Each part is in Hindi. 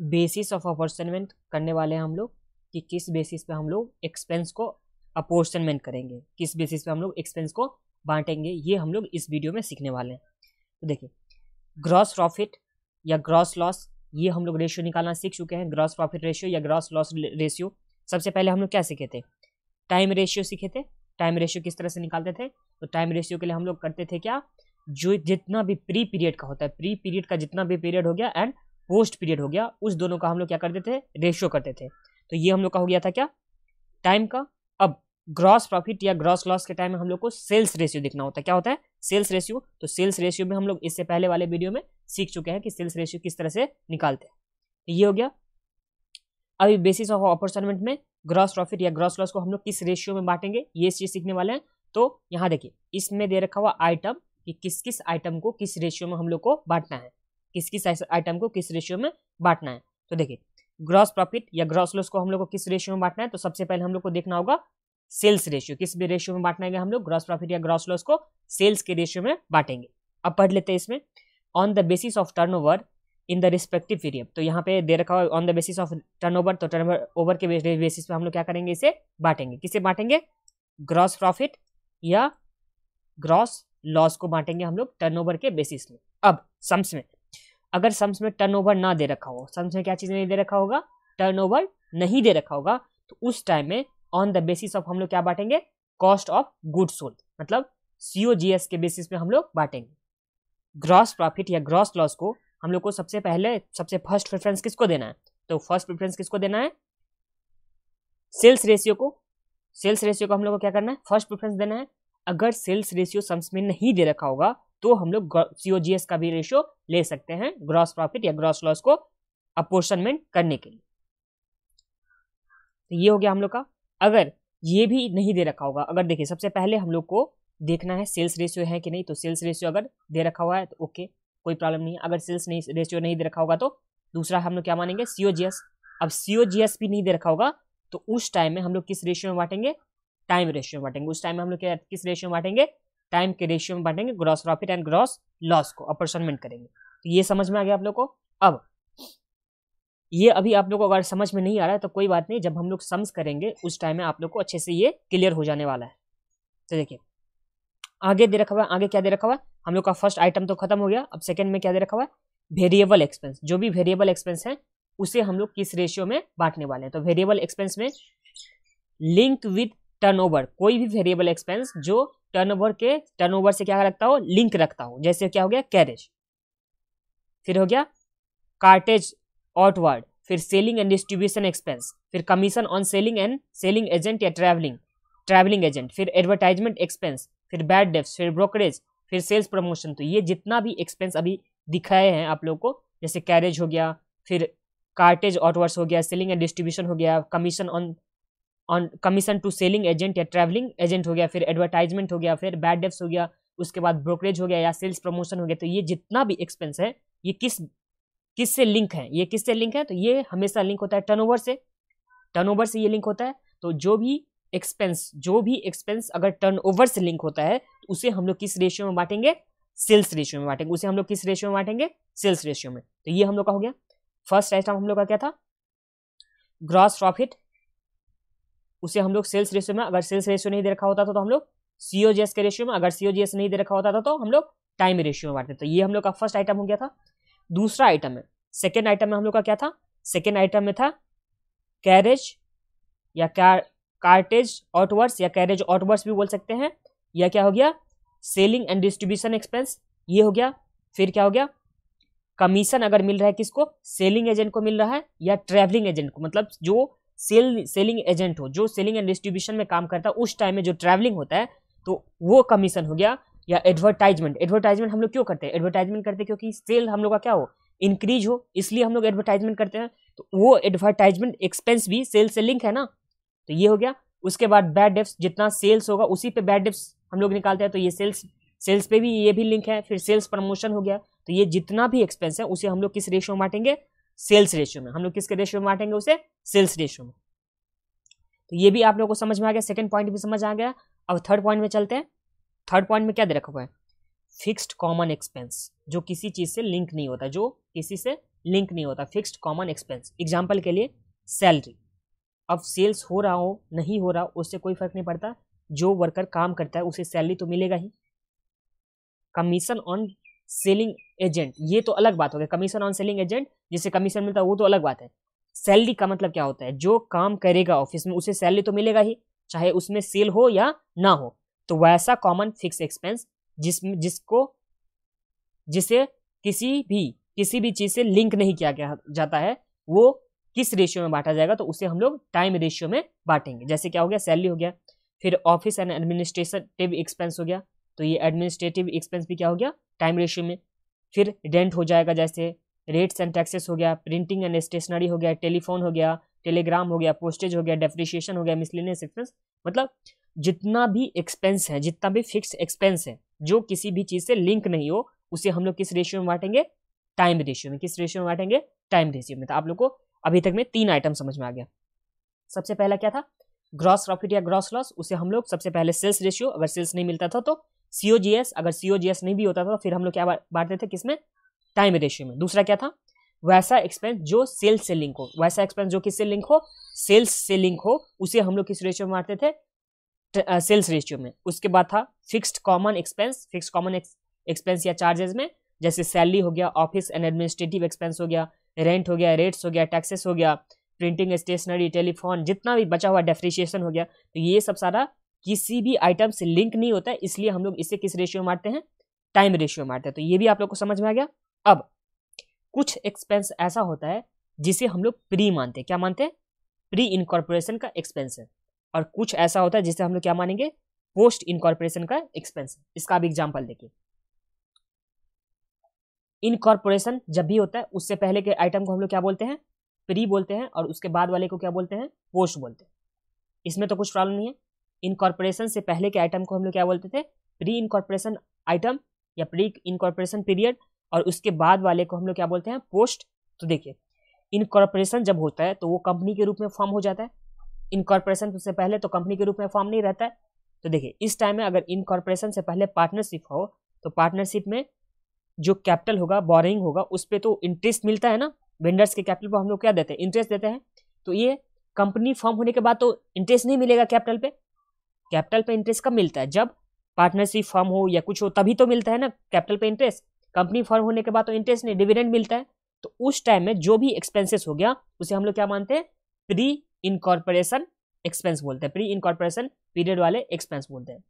बेसिस ऑफ अपोर्सनमेंट करने वाले हैं हम लोग कि किस बेसिस पे हम लोग एक्सपेंस को अपोर्सनमेंट करेंगे किस बेसिस पे हम लोग एक्सपेंस को बांटेंगे ये हम लोग इस वीडियो में सीखने वाले हैं तो देखिए ग्रॉस प्रॉफिट या ग्रॉस लॉस ये हम लोग रेशियो निकालना सीख चुके हैं ग्रॉस प्रॉफिट रेशियो या ग्रॉस लॉस रेशियो सबसे पहले हम लोग क्या सीखे थे टाइम रेशियो सीखे थे टाइम रेशियो किस तरह से निकालते थे तो टाइम रेशियो के लिए हम लोग करते थे क्या जो जितना भी प्री पीरियड का होता है प्री पीरियड का जितना भी पीरियड हो गया एंड पोस्ट पीरियड हो गया उस दोनों का हम लोग क्या करते थे रेशियो करते थे तो ये हम लोग का हो गया था क्या टाइम का अब ग्रॉस प्रॉफिट या ग्रॉस लॉस के टाइम में हम लोग को सेल्स रेशियो देखना होता है क्या होता है सेल्स रेशियो तो सेल्स रेशियो में हम लोग इससे पहले वाले वीडियो में सीख चुके हैं कि सेल्स रेशियो किस तरह से निकालते हैं तो ये हो गया अभी बेसिस ऑफ अपॉर्चुनिमेंट में ग्रॉस प्रॉफिट या ग्रॉस लॉस को हम लोग किस रेशियो में बांटेंगे ये चीज़ सीखने वाले हैं तो यहाँ देखिए इसमें दे रखा हुआ आइटम कि किस किस आइटम को किस रेशियो में हम लोग को बांटना है किस किस आइटम को किस रेशियो में बांटना है तो देखिए ग्रॉस प्रॉफिट या ग्रॉस लॉस को हम लोग को किस रेशियो में बांटना है तो सबसे पहले हम लोग को देखना होगा सेल्स रेशियो किस भी रेशियो में बांटना है हम लोग ग्रॉस प्रॉफिट या ग्रॉस लॉस को सेल्स के रेशियो में बांटेंगे अब पढ़ लेते हैं इसमें on the basis of turn in the respective period तो यहाँ पे दे रखा हुआ on the basis of over तो टर्न ओवर के बेसिस पे हम लोग क्या करेंगे इसे बांटेंगे किसे बांटेंगे ग्रॉस प्रॉफिट या ग्रॉस लॉस को बांटेंगे हम लोग टर्नओवर के बेसिस में अब सम्स में अगर सम्स में टर्नओवर ना दे रखा हो सम्स में क्या चीज़ नहीं दे रखा होगा टर्नओवर नहीं दे रखा होगा तो उस टाइम में ऑन द बेसिस ऑफ हम लोग क्या बांटेंगे कॉस्ट ऑफ गुड सोल्ड मतलब सीओजीएस के बेसिस पे हम लोग बांटेंगे ग्रॉस प्रॉफिट या ग्रॉस लॉस को हम लोग को सबसे पहले सबसे फर्स्ट प्रेफरेंस किसको देना है तो फर्स्ट प्रेफरेंस किसको देना है सेल्स रेशियो को सेल्स रेशियो को हम लोग को क्या करना है फर्स्ट प्रेफरेंस देना है अगर सेल्स रेशियो सम्स में नहीं दे रखा होगा तो हम लोग सीओजीएस का भी रेशियो ले सकते हैं ग्रॉस प्रॉफिट या ग्रॉस लॉस को अपोर्शनमेंट करने के लिए तो ये हो गया हम लोग का अगर ये भी नहीं दे रखा होगा अगर देखिए सबसे पहले हम लोग को देखना है सेल्स रेशियो है कि नहीं तो सेल्स रेशियो अगर दे रखा हुआ है तो ओके कोई प्रॉब्लम नहीं है अगर सेल्स नहीं रेशियो नहीं दे रखा होगा तो दूसरा हम लोग क्या मानेंगे सीओजीएस अब सीओजीएस भी नहीं दे रखा होगा तो उस टाइम में हम लोग किस रेशियो में बांटेंगे टाइम रेशियो में बांटेंगे उस टाइम में हम लोग क्या किस रेशियो में बांटेंगे टाइम के रेशियो में बांटेंगे gross profit and gross loss को अपरसनमेंट करेंगे तो ये समझ में आ गया आप लोग को अब ये अभी आप लोग को अगर समझ में नहीं आ रहा है तो कोई बात नहीं जब हम लोग सम्स करेंगे उस टाइम में आप लोग को अच्छे से ये क्लियर हो जाने वाला है तो देखिए आगे दे रखा हुआ आगे क्या दे रखा हुआ है हम लोग का फर्स्ट आइटम तो खत्म हो गया अब सेकंड में क्या दे रखा हुआ है वेरिएबल एक्सपेंस जो भी वेरिएबल एक्सपेंस है उसे हम लोग किस रेशियो में बांटने वाले हैं तो वेरिएबल एक्सपेंस में लिंक विथ टर्नओवर कोई भी वेरिएबल एक्सपेंस जो टर्नओवर के टर्नओवर से क्या रखता हो लिंक रखता हो जैसे क्या हो गया कैरेज फिर हो गया कार्टेज आउटवर्ड फिर सेलिंग एंड डिस्ट्रीब्यूशन एक्सपेंस फिर commission on selling and selling agent या ट्रैवलिंग ट्रैवलिंग एजेंट फिर एडवर्टाइजमेंट एक्सपेंस फिर बैड डेप्स फिर ब्रोकरेज फिर सेल्स प्रमोशन तो ये जितना भी एक्सपेंस अभी दिखाए हैं आप लोगों को जैसे कैरेज हो गया फिर कार्टेज ऑटवर्स हो गया सेलिंग एंड डिस्ट्रीब्यूशन हो गया commission on on commission to selling agent या ट्रैवलिंग एजेंट हो गया फिर एडवर्टाइजमेंट हो गया फिर बैड डेप्स हो गया उसके बाद ब्रोकरेज हो गया या सेल्स प्रमोशन हो गया तो ये जितना भी एक्सपेंस है ये किस किस से लिंक है ये किस से लिंक है तो ये हमेशा लिंक होता है टर्नओवर से टर्नओवर से ये लिंक होता है तो जो भी एक्सपेंस जो भी एक्सपेंस अगर टर्नओवर से लिंक होता है तो उसे हम लोग किस रेशियो में बांटेंगे सेल्स रेशियो में बांटेंगे उसे हम लोग किस रेशियो में बांटेंगे सेल्स रेशियो में तो ये हम लोग का हो गया फर्स्ट आइटम हम लोग का क्या था ग्रॉस प्रॉफिट उसे हम लोग सेल्स रेशियो में अगर सेल्स रेशियो नहीं दे रखा होता था तो, तो हम लोग सीओ के रेशियो में अगर सीओ नहीं दे रखा होता था तो, तो हम लोग टाइम रेशियो में बांटते तो ये हम लोग का फर्स्ट आइटम हो गया था दूसरा आइटम है सेकेंड आइटम में हम लोग का क्या था सेकेंड आइटम में था कैरेज या कार्टेज ऑटवर्स या कैरेज ऑटवर्स भी बोल सकते हैं या क्या हो गया सेलिंग एंड डिस्ट्रीब्यूशन एक्सपेंस ये हो गया फिर क्या हो गया कमीशन अगर मिल रहा है किसको सेलिंग एजेंट को मिल रहा है या ट्रैवलिंग एजेंट को मतलब जो सेल सेलिंग एजेंट हो जो सेलिंग एंड डिस्ट्रीब्यूशन में काम करता है उस टाइम में जो ट्रैवलिंग होता है तो वो कमीशन हो गया या एडवर्टाइजमेंट एडवर्टाइजमेंट हम लोग क्यों करते हैं एडवर्टाइजमेंट करते हैं क्योंकि सेल हम लोग का क्या हो इंक्रीज हो इसलिए हम लोग एडवर्टाइजमेंट करते हैं तो वो एडवर्टाइजमेंट एक्सपेंस भी सेल से लिंक है ना तो ये हो गया उसके बाद बैड डेप्स जितना सेल्स होगा उसी पे बैड डेप्स हम लोग निकालते हैं तो ये सेल्स सेल्स पे भी ये भी लिंक है फिर सेल्स प्रमोशन हो गया तो ये जितना भी एक्सपेंस है उसे हम लोग किस रेशियो में बांटेंगे सेल्स रेशियो में हम लोग किसके रेशियो में बांटेंगे उसे सेल्स रेशियो में तो ये भी आप लोगों को समझ में आ गया सेकेंड पॉइंट भी समझ आ गया अब थर्ड पॉइंट में चलते हैं थर्ड पॉइंट में क्या दे रखा हुआ है फिक्स्ड कॉमन एक्सपेंस जो किसी चीज़ से लिंक नहीं होता जो किसी से लिंक नहीं होता फिक्स्ड कॉमन एक्सपेंस एग्जाम्पल के लिए सैलरी अब सेल्स हो रहा हो नहीं हो रहा उससे कोई फर्क नहीं पड़ता जो वर्कर काम करता है उसे सैलरी तो मिलेगा ही कमीशन ऑन सेलिंग एजेंट ये तो अलग बात हो गया कमीशन ऑन सेलिंग एजेंट जिसे कमीशन मिलता है वो तो अलग बात है सैलरी का मतलब क्या होता है जो काम करेगा ऑफिस में उसे सैलरी तो मिलेगा ही चाहे उसमें सेल हो या ना हो तो वैसा कॉमन फिक्स एक्सपेंस जिस जिसको जिसे किसी भी किसी भी चीज़ से लिंक नहीं किया गया जाता है वो किस रेशियो में बांटा जाएगा तो उसे हम लोग टाइम रेशियो में बांटेंगे जैसे क्या हो गया सैलरी हो गया फिर ऑफिस एंड एडमिनिस्ट्रेटिव एक्सपेंस हो गया तो ये एडमिनिस्ट्रेटिव एक्सपेंस भी क्या हो गया टाइम रेशियो में फिर डेंट हो जाएगा जैसे रेट्स एंड टैक्सेस हो गया प्रिंटिंग एंड स्टेशनरी हो गया टेलीफोन हो गया टेलीग्राम हो गया पोस्टेज हो गया डेफ्रिशिएशन हो गया मिसलिनियस एक्सपेंस मतलब जितना भी एक्सपेंस है जितना भी फिक्स एक्सपेंस है जो किसी भी चीज़ से लिंक नहीं हो उसे हम लोग किस रेशियो में बांटेंगे टाइम रेशियो में किस रेशियो में बांटेंगे टाइम रेशियो में तो आप लोग को अभी तक में तीन आइटम समझ में आ गया सबसे पहला क्या था ग्रॉस प्रॉफिट या ग्रॉस लॉस उसे हम लोग सबसे पहले सेल्स रेशियो अगर सेल्स नहीं मिलता था तो सीओ जी एस अगर सीओ जी एस नहीं भी होता था तो फिर हम लोग क्या बांटते थे किसमें टाइम रेशियो में दूसरा क्या था वैसा एक्सपेंस जो सेल्स से लिंक हो वैसा एक्सपेंस जो किससे लिंक हो सेल्स से लिंक हो उसे हम लोग किस रेशियो में मारते थे सेल्स रेशियो में उसके बाद था fixed common expense fixed common expense या चार्जेस में जैसे सैलरी हो गया ऑफिस एंड एडमिनिस्ट्रेटिव एक्सपेंस हो गया रेंट हो गया रेट्स हो गया टैक्सेस हो गया प्रिंटिंग स्टेशनरी टेलीफोन जितना भी बचा हुआ डेफ्रिशिएशन हो गया तो ये सब सारा किसी भी आइटम से लिंक नहीं होता है इसलिए हम लोग इसे किस रेशियो में मारते हैं टाइम रेशियो मारते हैं तो ये भी आप लोग को समझ में आ गया अब कुछ एक्सपेंस ऐसा होता है जिसे हम लोग प्री मानते हैं क्या मानते हैं प्री इनकॉर्पोरेशन का एक्सपेंस है और कुछ ऐसा होता है जिसे हम लोग क्या मानेंगे पोस्ट इनकॉर्पोरेशन का एक्सपेंस इसका आप एग्जाम्पल देखिए इनकॉर्पोरेशन जब भी होता है उससे पहले के आइटम को हम लोग क्या बोलते हैं प्री बोलते हैं और उसके बाद वाले को क्या बोलते हैं पोस्ट बोलते हैं इसमें तो कुछ प्रॉब्लम नहीं है इनकॉर्पोरेशन से पहले के आइटम को हम लोग क्या बोलते थे प्री इनकॉर्पोरेशन आइटम या प्री इनकॉर्पोरेशन पीरियड और उसके बाद वाले को हम लोग क्या बोलते हैं पोस्ट तो देखिए इनकॉर्पोरेशन जब होता है तो वो कंपनी के रूप में फॉर्म हो जाता है इनकॉर्पोरेशन से पहले तो कंपनी के रूप में फॉर्म नहीं रहता है तो देखिए इस टाइम में अगर इनकॉर्पोरेशन से पहले पार्टनरशिप हो तो पार्टनरशिप में जो कैपिटल होगा बोरिंग होगा उस पर तो इंटरेस्ट मिलता है ना वेंडर्स के कैपिटल पर हम लोग क्या देते हैं इंटरेस्ट देते हैं तो ये कंपनी फॉर्म होने के बाद तो इंटरेस्ट नहीं मिलेगा कैपिटल पर कैपिटल पे इंटरेस्ट कब मिलता है जब पार्टनरशिप फर्म हो या कुछ हो तभी तो मिलता है ना कैपिटल पे इंटरेस्ट कंपनी फर्म होने के बाद तो इंटरेस्ट नहीं डिविडेंड मिलता है तो उस टाइम में जो भी एक्सपेंसेस हो गया उसे हम लोग क्या मानते हैं प्री इनकॉर्पोरेशन एक्सपेंस बोलते हैं प्री इनकॉर्पोरेशन पीरियड वाले एक्सपेंस बोलते हैं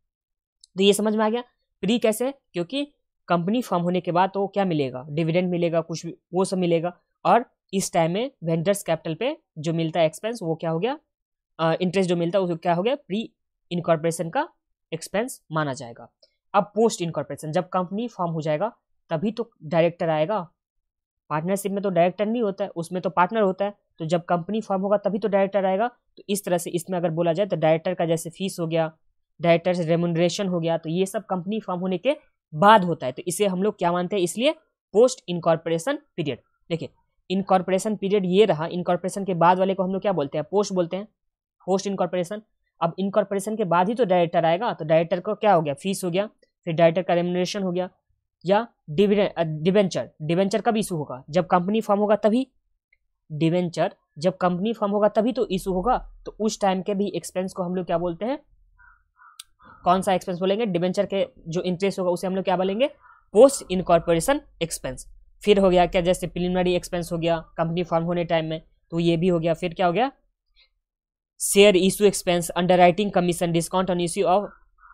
तो ये समझ में आ गया प्री कैसे क्योंकि कंपनी फॉर्म होने के बाद तो क्या मिलेगा डिविडेंड मिलेगा कुछ भी वो सब मिलेगा और इस टाइम में वेंडर्स कैपिटल पे जो मिलता है एक्सपेंस वो क्या हो गया इंटरेस्ट uh, जो मिलता है वो क्या हो गया प्री इनकॉर्पोरेशन का एक्सपेंस माना जाएगा अब पोस्ट इनकॉर्पोरेशन जब कंपनी फॉर्म हो जाएगा तभी तो डायरेक्टर आएगा पार्टनरशिप में तो डायरेक्टर नहीं होता है उसमें तो पार्टनर होता है तो जब कंपनी फॉर्म होगा तभी तो डायरेक्टर आएगा तो इस तरह से इसमें अगर बोला जाए तो डायरेक्टर का जैसे फीस हो गया डायरेक्टर से रेमुनरेशन हो गया तो ये सब कंपनी फॉर्म होने के बाद होता है तो इसे हम लोग क्या मानते हैं इसलिए पोस्ट इनकॉर्पोरेशन पीरियड देखिए इनकॉर्पोरेशन पीरियड ये रहा इनकॉर्पोरेशन के बाद वाले को हम लोग क्या बोलते हैं पोस्ट बोलते हैं पोस्ट इनकॉर्पोरेशन अब इनकॉर्पोरेशन के बाद ही तो डायरेक्टर आएगा तो डायरेक्टर को क्या हो गया फीस हो गया फिर डायरेक्टर का रेमुनरेशन हो गया या डिवेंचर डिवेंचर कब इशू होगा जब कंपनी फॉर्म होगा तभी डिवेंचर जब कंपनी फॉर्म होगा तभी तो इशू होगा तो उस टाइम के भी एक्सपेंस को हम लोग क्या बोलते हैं कौन सा एक्सपेंस बोलेंगे डिवेंचर के जो इंटरेस्ट होगा उसे हम लोग क्या बोलेंगे पोस्ट इनकॉर्पोरेशन एक्सपेंस फिर हो गया क्या जैसे प्रिलिमिनरी एक्सपेंस हो गया कंपनी फॉर्म होने टाइम में तो ये भी हो गया फिर क्या हो गया share issue expense underwriting commission discount on issue of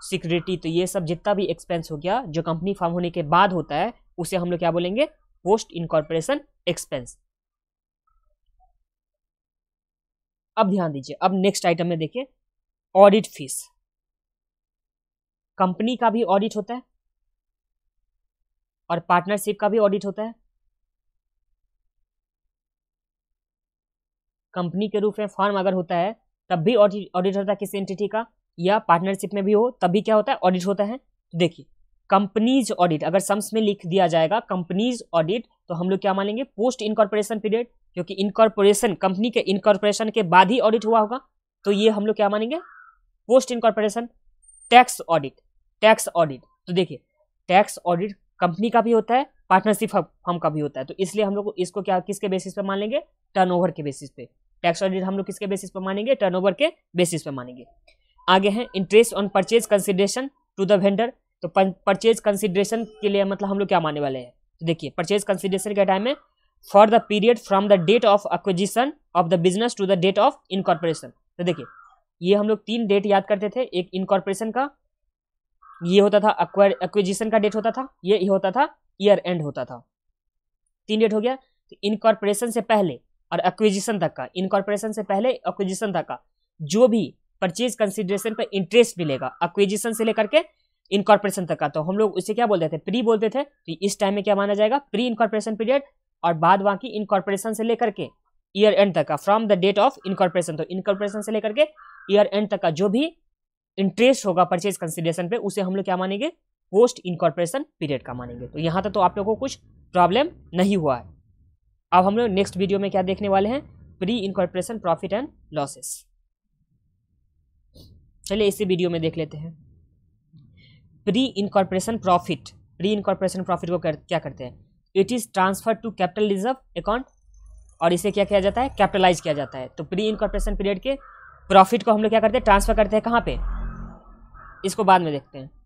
security तो ये सब जितना भी एक्सपेंस हो गया जो कंपनी फॉर्म होने के बाद होता है उसे हम लोग क्या बोलेंगे पोस्ट इनकॉर्पोरेशन एक्सपेंस अब ध्यान दीजिए अब नेक्स्ट आइटम में देखिए ऑडिट फीस कंपनी का भी ऑडिट होता है और पार्टनरशिप का भी ऑडिट होता है कंपनी के रूप में फॉर्म अगर होता है तब भी ऑडिट होता है किसी एंटिटी का या पार्टनरशिप में भी हो तब भी क्या होता है ऑडिट होता है तो देखिए कंपनीज ऑडिट अगर सम्स में लिख दिया जाएगा कंपनीज ऑडिट तो हम लोग क्या मानेंगे पोस्ट इनकॉर्पोरेशन पीरियड क्योंकि इनकॉर्पोरेशन कंपनी के इनकॉर्पोरेशन के बाद ही ऑडिट हुआ होगा तो ये हम लोग क्या मानेंगे post incorporation tax audit tax audit तो देखिए टैक्स ऑडिट कंपनी का भी होता है पार्टनरशिप फर्म का भी होता है तो इसलिए हम लोग इसको क्या किसके बेसिस पे मान लेंगे टर्नओवर के बेसिस पे टैक्स ऑडिट हम लोग किसके बेसिस पर मानेंगे टर्नओवर के बेसिस पर मानेंगे आगे हैं interest on purchase consideration to the vendor तो परचेज कंसिडरेशन के लिए मतलब हम लोग क्या मानने वाले हैं तो देखिए परचेज कंसिडरेशन के टाइम में for the period from the date of acquisition of the business to the date of incorporation तो देखिए ये हम लोग तीन डेट याद करते थे एक इनकॉर्पोरेशन का ये होता था एक्विजिशन का डेट होता था ये होता था ईयर एंड होता था तीन डेट हो गया तो इनकॉर्पोरेशन से पहले और एक्विजिशन तक का इनकॉर्पोरेशन से पहले एक्विजिशन तक का जो भी परचेज कंसिडरेशन पर इंटरेस्ट मिलेगा एक्विजिशन से लेकर के इनकॉर्पोरेशन तक का तो हम लोग उसे क्या बोलते थे प्री बोलते थे तो इस टाइम में क्या माना जाएगा प्री इनकॉर्पोरेशन पीरियड और बाद बाकी इनकॉर्पोरेशन से लेकर के ईयर एंड तक का from the date of incorporation तो इनकॉर्पोरेशन से लेकर के ईयर एंड तक का जो भी इंटरेस्ट होगा परचेज कंसिडरेशन पे उसे हम लोग क्या मानेंगे पोस्ट इनकॉर्पोरेशन पीरियड का मानेंगे तो यहाँ तक तो आप लोगों को कुछ प्रॉब्लम नहीं हुआ है अब हम लोग नेक्स्ट वीडियो में क्या देखने वाले हैं pre incorporation profit and losses चलिए इसी वीडियो में देख लेते हैं pre incorporation profit pre incorporation profit को कर, क्या करते हैं it is transfer to capital reserve account और इसे क्या किया जाता है कैपिटलाइज किया जाता है तो प्री इनकॉर्पोरेशन पीरियड के प्रॉफिट को हम लोग क्या करते हैं ट्रांसफर करते हैं कहाँ पे इसको बाद में देखते हैं